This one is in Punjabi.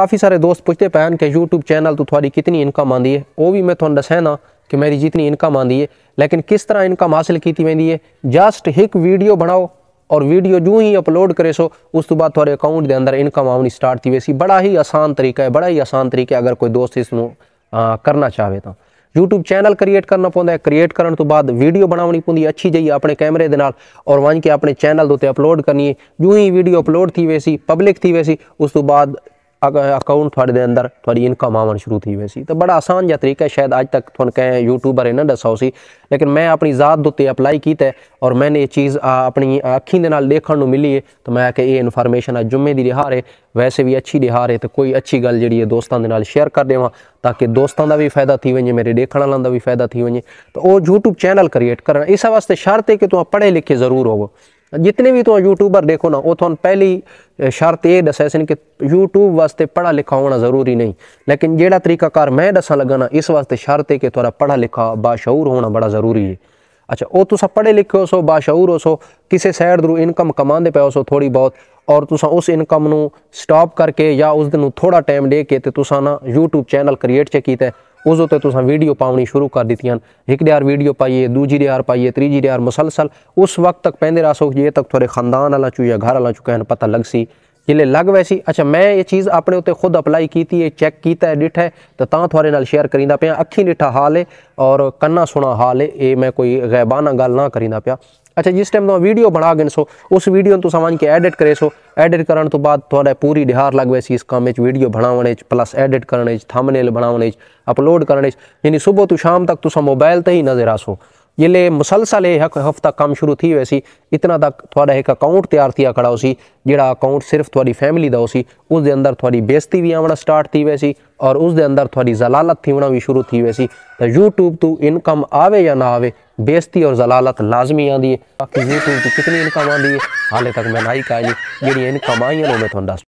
काफ़ी सारे दोस्त पूछते पैन के यूट्यूब चैनल तो थोड़ी कितनी इनकम आँदी है वो भी मैं थोड़ा दसाना कि मेरी जितनी इनकम आँदी है लेकिन किस तरह इनकम हासिल की वेंदी है जस्ट एक वीडियो बनाओ और वीडियो जो ही अपलोड करे सो उस तो बाद थोड़े अकाउंट के अंदर इनकम आनी स्टार्ट थी वैसी बड़ा ही आसान तरीका है बड़ा ही आसान तरीका अगर कोई दोस्त इस करना चाहे तो यूट्यूब चैनल क्रिएट करना पौधा है क्रिएट करने तो बाद वीडियो बनानी पौधी अच्छी जी अपने कैमरे के नाल और वहीं के अपने चैनल के उत्ते अपलोड करनी है जो ही वीडियो अपलोड थी वैसी पब्लिक थी वैसी उस तो बाद अकाउंट थोड़े अंदर थोड़ी इनकम आवन शुरू थी वैसी तो बड़ा आसान जा तरीका है शायद अज तक थोन कें यूट्यूबर है ना दसो सी लेकिन मैं अपनी जात उत्ते अपलाई की और मैंने ये चीज़ अपनी अखी के नाल देखने मिली है तो मैं कि ये इन्फॉर्मेशन अज जुम्मे की रिहार है वैसे भी अच्छी रिहार है तो कोई अच्छी गल जी दोस्तों के नाल शेयर कर देव ताकि दोस्तों का भी फायदा थी वे मेरे देखने वालों का भी फायदा थी वे तो वो यूट्यूब चैनल क्रिएट करना इस वास्ते शर्त है कि तुम पढ़े लिखे जरूर होवो ਜਿੰਨੇ ਵੀ ਤੁਸੀਂ ਯੂਟਿਊਬਰ ਦੇਖੋ ਨਾ ਉਹ ਤੁਹਾਨੂੰ ਪਹਿਲੀ ਸ਼ਰਤ ਇਹ ਦੱਸਿਆ ਸੀ ਕਿ YouTube ਵਾਸਤੇ ਪੜਾ ਲਿਖਾ ਹੋਣਾ ਜ਼ਰੂਰੀ ਨਹੀਂ ਲੇਕਿਨ ਜਿਹੜਾ ਤਰੀਕਾ ਕਰ ਮੈਂ ਦੱਸਾਂ ਲੱਗਾ ਨਾ ਇਸ ਵਾਸਤੇ ਸ਼ਰਤ ਇਹ ਕਿ ਤੁਹਾਡਾ ਪੜਾ ਲਿਖਾ ਬਾਸ਼ੌਰ ਹੋਣਾ ਬੜਾ ਜ਼ਰੂਰੀ ਹੈ ਅੱਛਾ ਉਹ ਤੁਸੀਂ ਪੜੇ ਲਿਖੇ ਹੋ ਸੋ ਬਾਸ਼ੌਰ ਹੋ ਸੋ ਕਿਸੇ ਸਾਈਡ ਦਰੂ ਇਨਕਮ ਕਮਾਉਂਦੇ ਪਏ ਹੋ ਸੋ ਥੋੜੀ ਬਹੁਤ ਔਰ ਤੁਸੀਂ ਉਸ ਇਨਕਮ ਨੂੰ ਸਟਾਪ ਕਰਕੇ ਜਾਂ ਉਸ ਨੂੰ ਥੋੜਾ ਟਾਈਮ ਦੇ ਕੇ ਤੇ ਤੁਸੀਂ ਨਾ YouTube ਚੈਨਲ ਕ੍ਰੀਏਟ ਚ ਕੀਤਾ ਉਸ ਉਤੇ ਤੁਸੀਂ ਵੀਡੀਓ ਪਾਉਣੀ ਸ਼ੁਰੂ ਕਰ ਦਿੱਤੀਆਂ ਇੱਕ ਡਿਆਰ ਵੀਡੀਓ ਪਾਈਏ ਦੂਜੀ ਡਿਆਰ ਪਾਈਏ ਤੀਜੀ ਡਿਆਰ ਮੁਸਲਸਲ ਉਸ ਵਕਤ ਤੱਕ ਪੈਂਦੇ ਰਾਸੋ ਜੇ ਤੱਕ ਤੁਹਾਡੇ ਖਾਨਦਾਨ ਵਾਲਾ ਚੂ ਘਰ ਵਾਲਾ ਚੁਕਾ ਹੈ ਪਤਾ ਲੱਗ ਸੀ ਜਿਹੜੇ ਲੱਗ ਵੈਸੀ ਅੱਛਾ ਮੈਂ ਇਹ ਚੀਜ਼ ਆਪਣੇ ਉੱਤੇ ਖੁਦ ਅਪਲਾਈ ਕੀਤੀ ਹੈ ਚੈੱਕ ਕੀਤਾ ਐਡਿਟ ਹੈ ਤਾਂ ਤਾਂ ਤੁਹਾਰੇ ਨਾਲ ਸ਼ੇਅਰ ਕਰੀਂਦਾ ਪਿਆ ਅੱਖੀ ਡਿਠਾ ਹਾਲ ਹੈ ਔਰ ਕੰਨਾ ਸੁਣਾ ਹਾਲ ਹੈ ਇਹ ਮੈਂ ਕੋਈ ਗੈਬਾਨਾ ਗੱਲ ਨਾ ਕਰੀਂਦਾ ਪਿਆ ਅੱਛਾ ਜਿਸ ਟਾਈਮ ਤੋਂ ਵੀਡੀਓ ਬਣਾ ਗਿੰਸੋ ਸੋ ਉਸ ਵੀਡੀਓ ਨੂੰ ਤੁਸੀਂ ਸਮਝ ਕੇ ਐਡਿਟ ਕਰੇ ਸੋ ਐਡਿਟ ਕਰਨ ਤੋਂ ਬਾਅਦ ਤੁਹਾਡਾ ਪੂਰੀ ਦਿਹਾਰ ਲੱਗ ਵੈਸੀ ਇਸ ਕੰਮ ਵਿੱਚ ਵੀਡੀਓ ਬਣਾਉਣ ਵਿੱਚ ਪਲੱਸ ਐਡਿਟ ਕਰਨ ਵਿੱਚ ਥੰਬਨੇਲ ਬਣਾਉਣ ਵਿੱਚ ਅਪਲੋਡ ਕਰਨ ਵਿੱਚ ਯਾਨੀ ਸਵੇਰ ਤੋਂ ਸ਼ਾਮ ਤੱਕ ਤੁਸੀਂ ਮੋਬਾਈਲ ਤੇ ਹੀ ਨਜ਼ਰ ਆਸੋ એટલે મુસલસલ ਹਫਤਾ ਕੰਮ ਸ਼ੁਰੂ ਥੀ ਹੋਈ ਸੀ ਇਤਨਾ ਤੱਕ ਤੁਹਾਡਾ ਇੱਕ ਅਕਾਊਂਟ ਤਿਆਰ થਿਆ ਖੜਾ ਹੋ ਸੀ ਜਿਹੜਾ ਅਕਾਊਂਟ ਸਿਰਫ ਤੁਹਾਡੀ ਫੈਮਿਲੀ ਦਾ ਹੋ ਸੀ ਉਸ ਦੇ ਅੰਦਰ ਤੁਹਾਡੀ ਬੇਇੱਜ਼ਤੀ ਵੀ ਆਉਣਾ ਸਟਾਰਟ ਥੀ ਸੀ ਔਰ ਉਸ ਦੇ ਅੰਦਰ ਤੁਹਾਡੀ ਜ਼ਲਾਲਤ ਥੀਵਣਾ ਵੀ ਸ਼ੁਰੂ ਥੀ ਸੀ ਤਾਂ YouTube ਤੋਂ ਇਨਕਮ ਆਵੇ ਜਾਂ ਨਾ ਆਵੇ ਬੇਇੱਜ਼ਤੀ ਔਰ ਜ਼ਲਾਲਤ ਲਾਜ਼ਮੀ ਆਂਦੀ ਹੈ ਬਾਕੀ YouTube ਤੋਂ ਕਿੰਨੀ ਇਨਕਮ ਆਂਦੀ ਹੈ ਹਾਲੇ ਤੱਕ ਮੈਂ ਨਹੀਂ ਕਹਾਂ ਜਿਹੜੀ ਇਨਕਮ ਆਈ ਹੈ ਉਹ ਮੈਂ ਤੁਹਾਨੂੰ